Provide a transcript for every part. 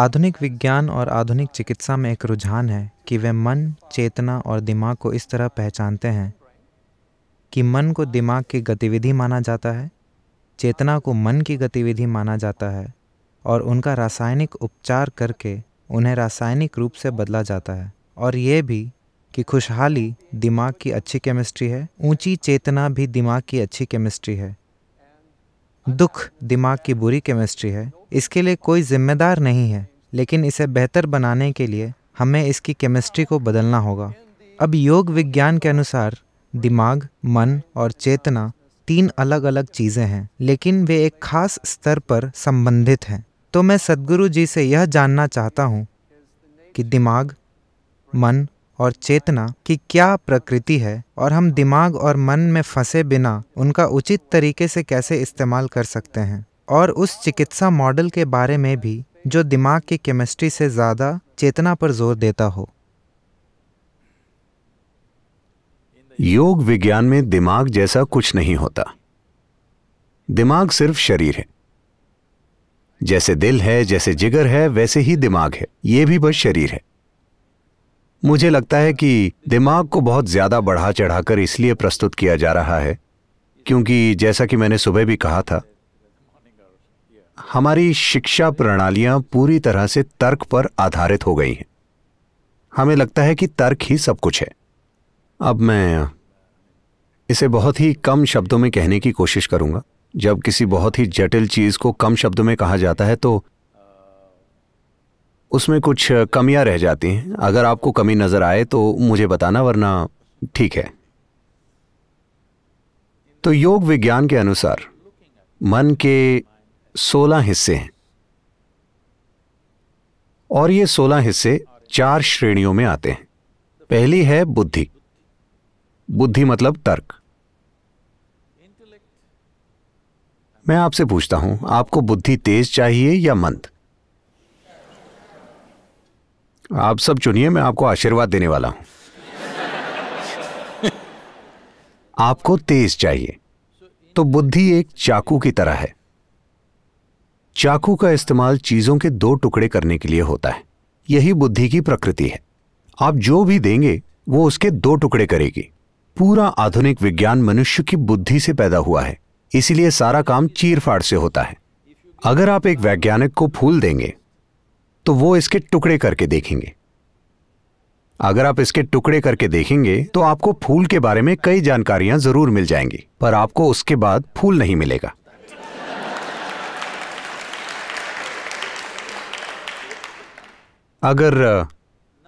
आधुनिक विज्ञान और आधुनिक चिकित्सा में एक रुझान है कि वे मन चेतना और दिमाग को इस तरह पहचानते हैं कि मन को दिमाग की गतिविधि माना जाता है चेतना को मन की गतिविधि माना जाता है और उनका रासायनिक उपचार करके उन्हें रासायनिक रूप से बदला जाता है और ये भी कि खुशहाली दिमाग की अच्छी केमिस्ट्री है ऊंची चेतना भी दिमाग की अच्छी केमिस्ट्री है दुख दिमाग की बुरी केमिस्ट्री है इसके लिए कोई जिम्मेदार नहीं है लेकिन इसे बेहतर बनाने के लिए हमें इसकी केमिस्ट्री को बदलना होगा अब योग विज्ञान के अनुसार दिमाग मन और चेतना तीन अलग अलग चीज़ें हैं लेकिन वे एक खास स्तर पर संबंधित हैं तो मैं सदगुरु जी से यह जानना चाहता हूँ कि दिमाग मन और चेतना की क्या प्रकृति है और हम दिमाग और मन में फंसे बिना उनका उचित तरीके से कैसे इस्तेमाल कर सकते हैं और उस चिकित्सा मॉडल के बारे में भी जो दिमाग की केमिस्ट्री से ज़्यादा चेतना पर जोर देता हो योग विज्ञान में दिमाग जैसा कुछ नहीं होता दिमाग सिर्फ शरीर है जैसे दिल है जैसे जिगर है वैसे ही दिमाग है यह भी बस शरीर है मुझे लगता है कि दिमाग को बहुत ज़्यादा बढ़ा चढ़ाकर इसलिए प्रस्तुत किया जा रहा है क्योंकि जैसा कि मैंने सुबह भी कहा था हमारी शिक्षा प्रणालियां पूरी तरह से तर्क पर आधारित हो गई हैं हमें लगता है कि तर्क ही सब कुछ है अब मैं इसे बहुत ही कम शब्दों में कहने की कोशिश करूंगा जब किसी बहुत ही जटिल चीज़ को कम शब्दों में कहा जाता है तो उसमें कुछ कमियां रह जाती हैं अगर आपको कमी नज़र आए तो मुझे बताना वरना ठीक है तो योग विज्ञान के अनुसार मन के सोलह हिस्से हैं और ये सोलह हिस्से चार श्रेणियों में आते हैं पहली है बुद्धि बुद्धि मतलब तर्क मैं आपसे पूछता हूं आपको बुद्धि तेज चाहिए या मंद आप सब चुनिए मैं आपको आशीर्वाद देने वाला हूं आपको तेज चाहिए तो बुद्धि एक चाकू की तरह है चाकू का इस्तेमाल चीजों के दो टुकड़े करने के लिए होता है यही बुद्धि की प्रकृति है आप जो भी देंगे वो उसके दो टुकड़े करेगी पूरा आधुनिक विज्ञान मनुष्य की बुद्धि से पैदा हुआ है इसीलिए सारा काम चीरफाड़ से होता है अगर आप एक वैज्ञानिक को फूल देंगे तो वो इसके टुकड़े करके देखेंगे अगर आप इसके टुकड़े करके देखेंगे तो आपको फूल के बारे में कई जानकारियां जरूर मिल जाएंगी पर आपको उसके बाद फूल नहीं मिलेगा अगर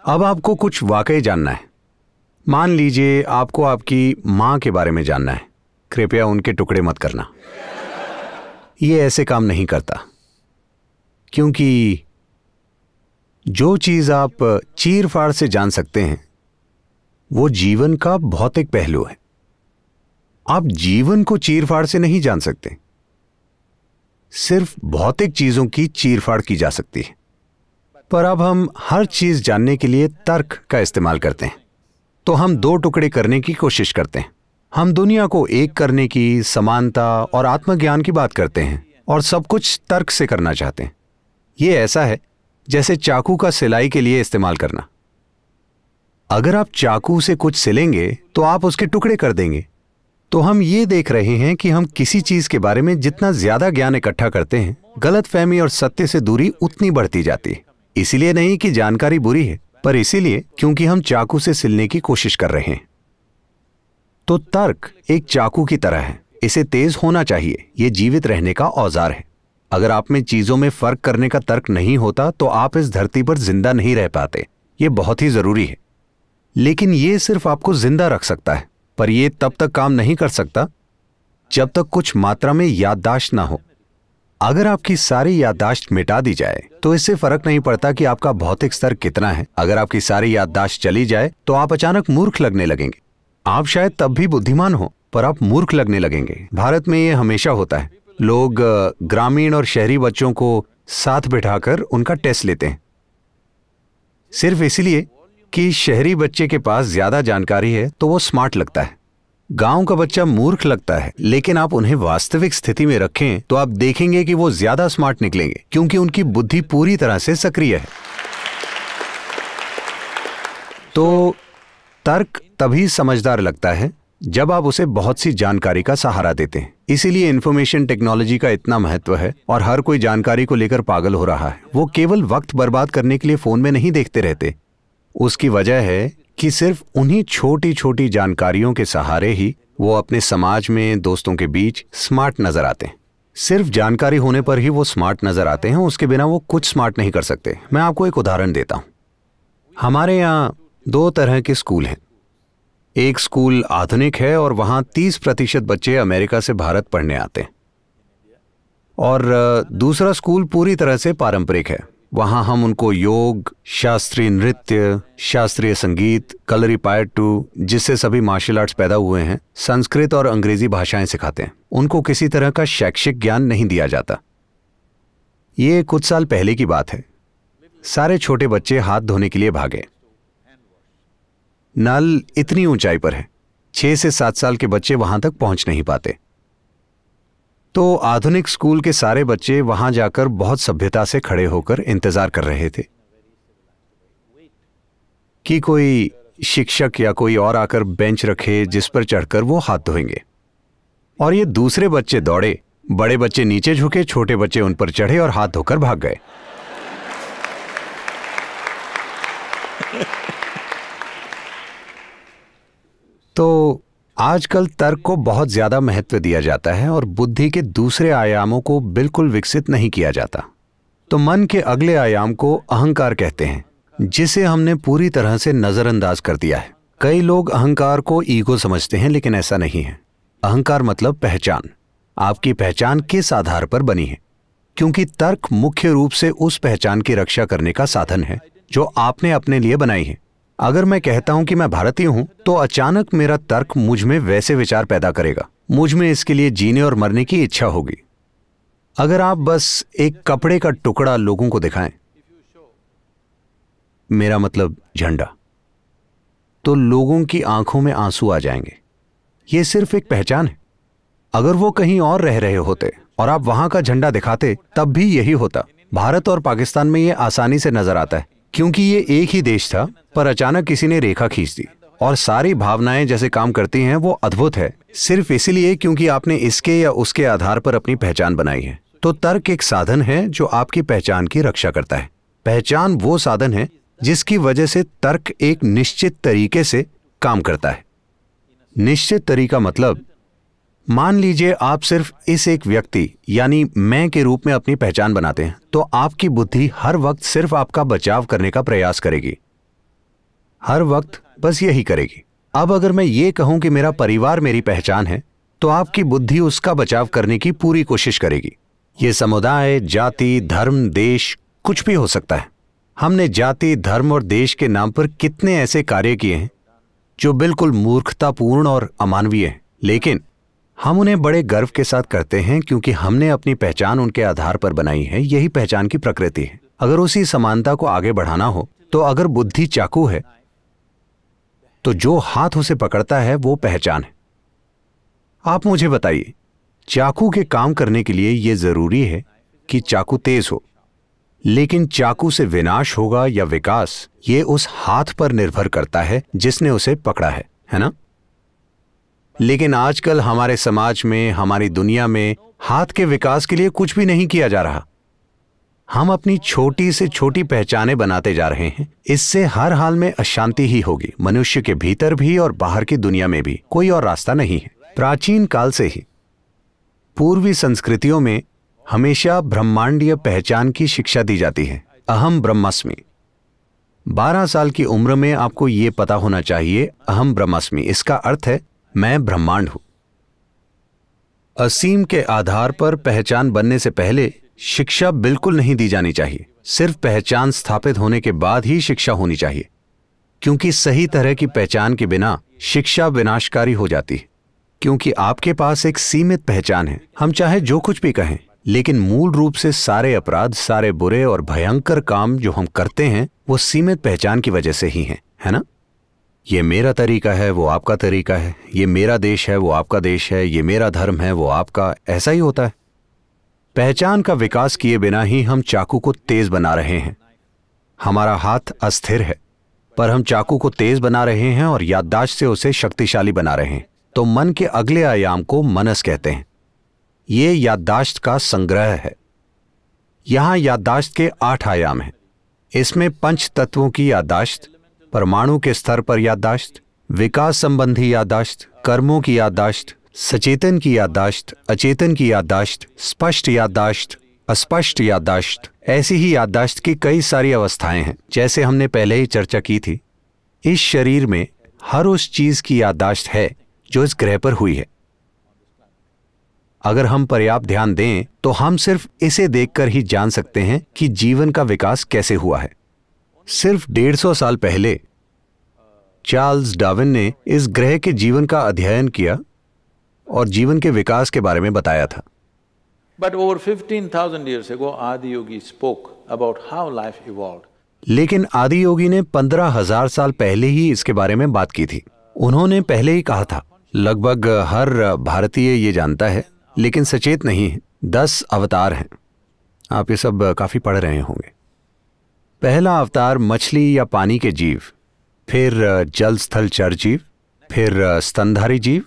अब आपको कुछ वाकई जानना है मान लीजिए आपको आपकी मां के बारे में जानना है कृपया उनके टुकड़े मत करना ये ऐसे काम नहीं करता क्योंकि जो चीज़ आप चीर फाड़ से जान सकते हैं वो जीवन का भौतिक पहलू है आप जीवन को चीरफाड़ से नहीं जान सकते सिर्फ भौतिक चीजों की चीरफाड़ की जा सकती है पर अब हम हर चीज जानने के लिए तर्क का इस्तेमाल करते हैं तो हम दो टुकड़े करने की कोशिश करते हैं हम दुनिया को एक करने की समानता और आत्मज्ञान की बात करते हैं और सब कुछ तर्क से करना चाहते हैं ये ऐसा है जैसे चाकू का सिलाई के लिए इस्तेमाल करना अगर आप चाकू से कुछ सिलेंगे तो आप उसके टुकड़े कर देंगे तो हम ये देख रहे हैं कि हम किसी चीज के बारे में जितना ज्यादा ज्ञान इकट्ठा करते हैं गलत फहमी और सत्य से दूरी उतनी बढ़ती जाती है इसलिए नहीं कि जानकारी बुरी है पर इसीलिए क्योंकि हम चाकू से सिलने की कोशिश कर रहे हैं तो तर्क एक चाकू की तरह है इसे तेज होना चाहिए यह जीवित रहने का औजार है अगर आप में चीज़ों में फ़र्क करने का तर्क नहीं होता तो आप इस धरती पर जिंदा नहीं रह पाते ये बहुत ही ज़रूरी है लेकिन ये सिर्फ आपको जिंदा रख सकता है पर यह तब तक काम नहीं कर सकता जब तक कुछ मात्रा में याददाश्त ना हो अगर आपकी सारी याददाश्त मिटा दी जाए तो इससे फर्क नहीं पड़ता कि आपका भौतिक स्तर कितना है अगर आपकी सारी याददाश्त चली जाए तो आप अचानक मूर्ख लगने लगेंगे आप शायद तब भी बुद्धिमान हो पर आप मूर्ख लगने लगेंगे भारत में यह हमेशा होता है लोग ग्रामीण और शहरी बच्चों को साथ बिठाकर उनका टेस्ट लेते हैं सिर्फ इसलिए कि शहरी बच्चे के पास ज्यादा जानकारी है तो वो स्मार्ट लगता है गांव का बच्चा मूर्ख लगता है लेकिन आप उन्हें वास्तविक स्थिति में रखें तो आप देखेंगे कि वो ज्यादा स्मार्ट निकलेंगे क्योंकि उनकी बुद्धि पूरी तरह से सक्रिय है तो तर्क तभी समझदार लगता है जब आप उसे बहुत सी जानकारी का सहारा देते हैं इसीलिए इन्फॉर्मेशन टेक्नोलॉजी का इतना महत्व है और हर कोई जानकारी को लेकर पागल हो रहा है वो केवल वक्त बर्बाद करने के लिए फोन में नहीं देखते रहते उसकी वजह है कि सिर्फ उन्हीं छोटी छोटी जानकारियों के सहारे ही वो अपने समाज में दोस्तों के बीच स्मार्ट नजर आते हैं सिर्फ जानकारी होने पर ही वो स्मार्ट नजर आते हैं उसके बिना वो कुछ स्मार्ट नहीं कर सकते मैं आपको एक उदाहरण देता हूं हमारे यहाँ दो तरह के स्कूल हैं एक स्कूल आधुनिक है और वहाँ तीस प्रतिशत बच्चे अमेरिका से भारत पढ़ने आते हैं और दूसरा स्कूल पूरी तरह से पारंपरिक है वहाँ हम उनको योग शास्त्रीय नृत्य शास्त्रीय संगीत कलरी टू जिससे सभी मार्शल आर्ट्स पैदा हुए हैं संस्कृत और अंग्रेजी भाषाएं सिखाते हैं उनको किसी तरह का शैक्षिक ज्ञान नहीं दिया जाता ये कुछ साल पहले की बात है सारे छोटे बच्चे हाथ धोने के लिए भागे नल इतनी ऊंचाई पर है छह से सात साल के बच्चे वहां तक पहुंच नहीं पाते तो आधुनिक स्कूल के सारे बच्चे वहां जाकर बहुत सभ्यता से खड़े होकर इंतजार कर रहे थे कि कोई शिक्षक या कोई और आकर बेंच रखे जिस पर चढ़कर वो हाथ धोएंगे और ये दूसरे बच्चे दौड़े बड़े बच्चे नीचे झुके छोटे बच्चे उन पर चढ़े और हाथ धोकर भाग गए तो आजकल तर्क को बहुत ज़्यादा महत्व दिया जाता है और बुद्धि के दूसरे आयामों को बिल्कुल विकसित नहीं किया जाता तो मन के अगले आयाम को अहंकार कहते हैं जिसे हमने पूरी तरह से नज़रअंदाज कर दिया है कई लोग अहंकार को ईगो समझते हैं लेकिन ऐसा नहीं है अहंकार मतलब पहचान आपकी पहचान किस आधार पर बनी है क्योंकि तर्क मुख्य रूप से उस पहचान की रक्षा करने का साधन है जो आपने अपने लिए बनाई है अगर मैं कहता हूं कि मैं भारतीय हूं तो अचानक मेरा तर्क मुझ में वैसे विचार पैदा करेगा मुझ में इसके लिए जीने और मरने की इच्छा होगी अगर आप बस एक कपड़े का टुकड़ा लोगों को दिखाएं मेरा मतलब झंडा तो लोगों की आंखों में आंसू आ जाएंगे यह सिर्फ एक पहचान है अगर वो कहीं और रह रहे होते और आप वहां का झंडा दिखाते तब भी यही होता भारत और पाकिस्तान में यह आसानी से नजर आता है क्योंकि ये एक ही देश था पर अचानक किसी ने रेखा खींच दी और सारी भावनाएं जैसे काम करती हैं वो अद्भुत है सिर्फ इसीलिए क्योंकि आपने इसके या उसके आधार पर अपनी पहचान बनाई है तो तर्क एक साधन है जो आपकी पहचान की रक्षा करता है पहचान वो साधन है जिसकी वजह से तर्क एक निश्चित तरीके से काम करता है निश्चित तरीका मतलब मान लीजिए आप सिर्फ इस एक व्यक्ति यानी मैं के रूप में अपनी पहचान बनाते हैं तो आपकी बुद्धि हर वक्त सिर्फ आपका बचाव करने का प्रयास करेगी हर वक्त बस यही करेगी अब अगर मैं ये कहूं कि मेरा परिवार मेरी पहचान है तो आपकी बुद्धि उसका बचाव करने की पूरी कोशिश करेगी ये समुदाय जाति धर्म देश कुछ भी हो सकता है हमने जाति धर्म और देश के नाम पर कितने ऐसे कार्य किए हैं जो बिल्कुल मूर्खतापूर्ण और अमानवीय हैं लेकिन हम उन्हें बड़े गर्व के साथ करते हैं क्योंकि हमने अपनी पहचान उनके आधार पर बनाई है यही पहचान की प्रकृति है अगर उसी समानता को आगे बढ़ाना हो तो अगर बुद्धि चाकू है तो जो हाथ उसे पकड़ता है वो पहचान है आप मुझे बताइए चाकू के काम करने के लिए यह जरूरी है कि चाकू तेज हो लेकिन चाकू से विनाश होगा या विकास ये उस हाथ पर निर्भर करता है जिसने उसे पकड़ा है है ना लेकिन आजकल हमारे समाज में हमारी दुनिया में हाथ के विकास के लिए कुछ भी नहीं किया जा रहा हम अपनी छोटी से छोटी पहचाने बनाते जा रहे हैं इससे हर हाल में अशांति ही होगी मनुष्य के भीतर भी और बाहर की दुनिया में भी कोई और रास्ता नहीं है प्राचीन काल से ही पूर्वी संस्कृतियों में हमेशा ब्रह्मांडीय पहचान की शिक्षा दी जाती है अहम ब्रह्मास्मि बारह साल की उम्र में आपको ये पता होना चाहिए अहम ब्रह्मास्मि इसका अर्थ है मैं ब्रह्मांड हूं असीम के आधार पर पहचान बनने से पहले शिक्षा बिल्कुल नहीं दी जानी चाहिए सिर्फ पहचान स्थापित होने के बाद ही शिक्षा होनी चाहिए क्योंकि सही तरह की पहचान के बिना शिक्षा विनाशकारी हो जाती है क्योंकि आपके पास एक सीमित पहचान है हम चाहे जो कुछ भी कहें लेकिन मूल रूप से सारे अपराध सारे बुरे और भयंकर काम जो हम करते हैं वो सीमित पहचान की वजह से ही हैं है ना ये मेरा तरीका है वो आपका तरीका है ये मेरा देश है वो आपका देश है ये मेरा धर्म है वो आपका ऐसा ही होता है पहचान का विकास किए बिना ही हम चाकू को तेज बना रहे हैं हमारा हाथ अस्थिर है पर हम चाकू को तेज बना रहे हैं और याददाश्त से उसे शक्तिशाली बना रहे हैं तो मन के अगले आयाम को मनस कहते हैं ये याददाश्त का संग्रह है यहां याददाश्त के आठ आयाम हैं इसमें पंच तत्वों की याददाश्त परमाणु के स्तर पर यादाश्त विकास संबंधी यादाश्त कर्मों की यादाश्त सचेतन की यादाश्त अचेतन की यादाश्त स्पष्ट यादाश्त अस्पष्ट यादाश्त ऐसी ही यादाश्त की कई सारी अवस्थाएं हैं जैसे हमने पहले ही चर्चा की थी इस शरीर में हर उस चीज की यादाश्त है जो इस ग्रह पर हुई है अगर हम पर्याप्त ध्यान दें तो हम सिर्फ इसे देखकर ही जान सकते हैं कि जीवन का विकास कैसे हुआ है सिर्फ डेढ़ सौ साल पहले चार्ल्स डाविन ने इस ग्रह के जीवन का अध्ययन किया और जीवन के विकास के बारे में बताया था But over 15,000 years Adi Yogi spoke about how life evolve लेकिन आदि योगी ने पंद्रह हजार साल पहले ही इसके बारे में बात की थी उन्होंने पहले ही कहा था लगभग हर भारतीय ये जानता है लेकिन सचेत नहीं है दस अवतार हैं आप ये सब काफी पढ़ रहे होंगे पहला अवतार मछली या पानी के जीव फिर जल स्थल चर जीव फिर स्तनधारी जीव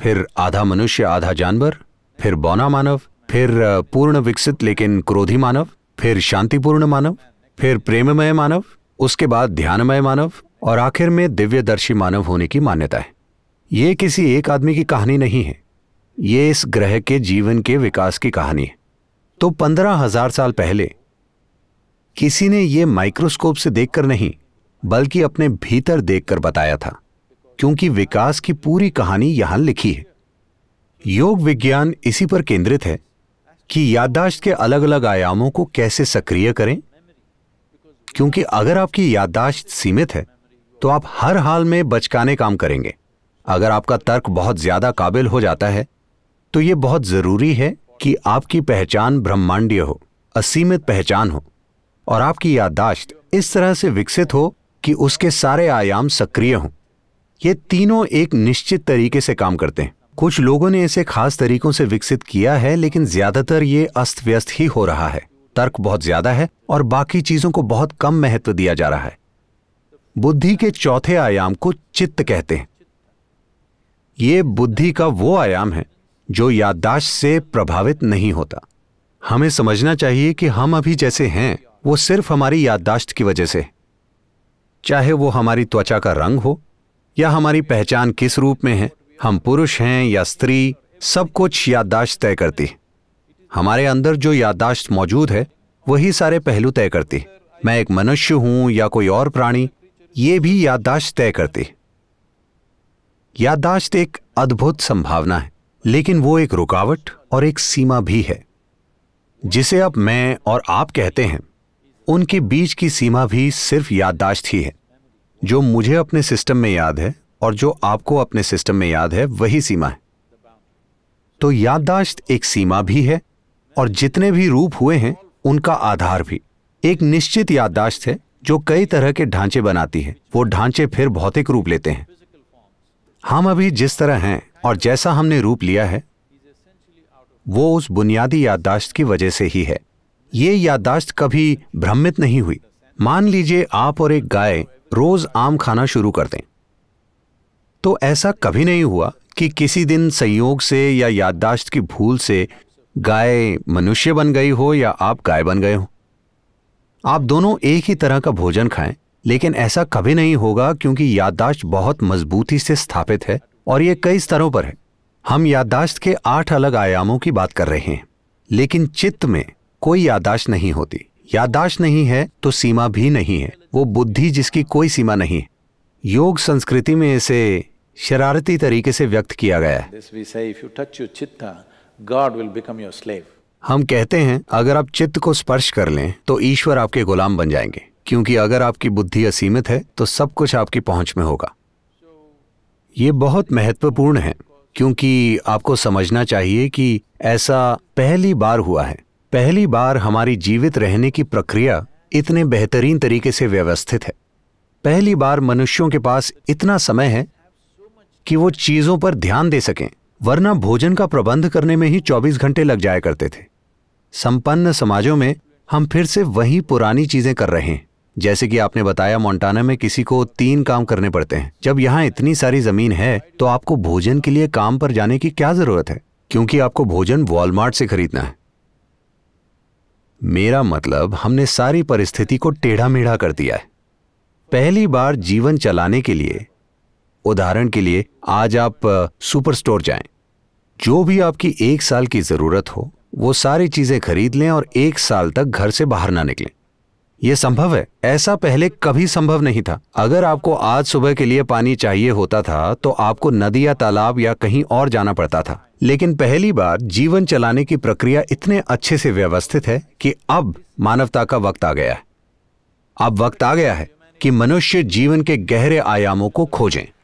फिर आधा मनुष्य आधा जानवर फिर बौना मानव फिर पूर्ण विकसित लेकिन क्रोधी मानव फिर शांतिपूर्ण मानव फिर प्रेममय मानव उसके बाद ध्यानमय मानव और आखिर में दिव्यदर्शी मानव होने की मान्यता है ये किसी एक आदमी की कहानी नहीं है ये इस ग्रह के जीवन के विकास की कहानी है तो पंद्रह हजार साल पहले किसी ने यह माइक्रोस्कोप से देखकर नहीं बल्कि अपने भीतर देखकर बताया था क्योंकि विकास की पूरी कहानी यहां लिखी है योग विज्ञान इसी पर केंद्रित है कि याददाश्त के अलग अलग आयामों को कैसे सक्रिय करें क्योंकि अगर आपकी याददाश्त सीमित है तो आप हर हाल में बचकाने काम करेंगे अगर आपका तर्क बहुत ज्यादा काबिल हो जाता है तो यह बहुत जरूरी है कि आपकी पहचान ब्रह्मांडीय हो असीमित पहचान हो और आपकी याददाश्त इस तरह से विकसित हो कि उसके सारे आयाम सक्रिय हों ये तीनों एक निश्चित तरीके से काम करते हैं कुछ लोगों ने इसे खास तरीकों से विकसित किया है लेकिन ज्यादातर ये अस्त व्यस्त ही हो रहा है तर्क बहुत ज्यादा है और बाकी चीजों को बहुत कम महत्व दिया जा रहा है बुद्धि के चौथे आयाम को चित्त कहते हैं ये बुद्धि का वो आयाम है जो याददाश्त से प्रभावित नहीं होता हमें समझना चाहिए कि हम अभी जैसे हैं वो सिर्फ हमारी याददाश्त की वजह से चाहे वो हमारी त्वचा का रंग हो या हमारी पहचान किस रूप में है हम पुरुष हैं या स्त्री सब कुछ याददाश्त तय करती हमारे अंदर जो याददाश्त मौजूद है वही सारे पहलू तय करती मैं एक मनुष्य हूं या कोई और प्राणी ये भी याददाश्त तय करती याददाश्त एक अद्भुत संभावना है लेकिन वो एक रुकावट और एक सीमा भी है जिसे अब मैं और आप कहते हैं उनके बीच की सीमा भी सिर्फ याददाश्त ही है जो मुझे अपने सिस्टम में याद है और जो आपको अपने सिस्टम में याद है वही सीमा है तो याददाश्त एक सीमा भी है और जितने भी रूप हुए हैं उनका आधार भी एक निश्चित याददाश्त है जो कई तरह के ढांचे बनाती है वो ढांचे फिर भौतिक रूप लेते हैं हम अभी जिस तरह हैं और जैसा हमने रूप लिया है वो उस बुनियादी याददाश्त की वजह से ही है ये यादाश्त कभी भ्रमित नहीं हुई मान लीजिए आप और एक गाय रोज आम खाना शुरू कर दें तो ऐसा कभी नहीं हुआ कि किसी दिन संयोग से या याददाश्त की भूल से गाय मनुष्य बन गई हो या आप गाय बन गए हो आप दोनों एक ही तरह का भोजन खाएं लेकिन ऐसा कभी नहीं होगा क्योंकि याददाश्त बहुत मजबूती से स्थापित है और ये कई स्तरों पर है हम याददाश्त के आठ अलग आयामों की बात कर रहे हैं लेकिन चित्त में कोई यादाश्त नहीं होती यादाश्त नहीं है तो सीमा भी नहीं है वो बुद्धि जिसकी कोई सीमा नहीं है योग संस्कृति में इसे शरारती तरीके से व्यक्त किया गया है हम कहते हैं अगर आप चित्त को स्पर्श कर लें तो ईश्वर आपके गुलाम बन जाएंगे क्योंकि अगर आपकी बुद्धि असीमित है तो सब कुछ आपकी पहुंच में होगा ये बहुत महत्वपूर्ण है क्योंकि आपको समझना चाहिए कि ऐसा पहली बार हुआ है पहली बार हमारी जीवित रहने की प्रक्रिया इतने बेहतरीन तरीके से व्यवस्थित है पहली बार मनुष्यों के पास इतना समय है कि वो चीज़ों पर ध्यान दे सकें वरना भोजन का प्रबंध करने में ही 24 घंटे लग जाया करते थे संपन्न समाजों में हम फिर से वही पुरानी चीज़ें कर रहे हैं जैसे कि आपने बताया मोन्टाना में किसी को तीन काम करने पड़ते हैं जब यहाँ इतनी सारी ज़मीन है तो आपको भोजन के लिए काम पर जाने की क्या ज़रूरत है क्योंकि आपको भोजन वॉलमार्ट से खरीदना है मेरा मतलब हमने सारी परिस्थिति को टेढ़ा मेढ़ा कर दिया है पहली बार जीवन चलाने के लिए उदाहरण के लिए आज आप सुपर स्टोर जाएं जो भी आपकी एक साल की ज़रूरत हो वो सारी चीज़ें खरीद लें और एक साल तक घर से बाहर ना निकलें ये संभव है ऐसा पहले कभी संभव नहीं था अगर आपको आज सुबह के लिए पानी चाहिए होता था तो आपको नदी या तालाब या कहीं और जाना पड़ता था लेकिन पहली बार जीवन चलाने की प्रक्रिया इतने अच्छे से व्यवस्थित है कि अब मानवता का वक्त आ गया है अब वक्त आ गया है कि मनुष्य जीवन के गहरे आयामों को खोजें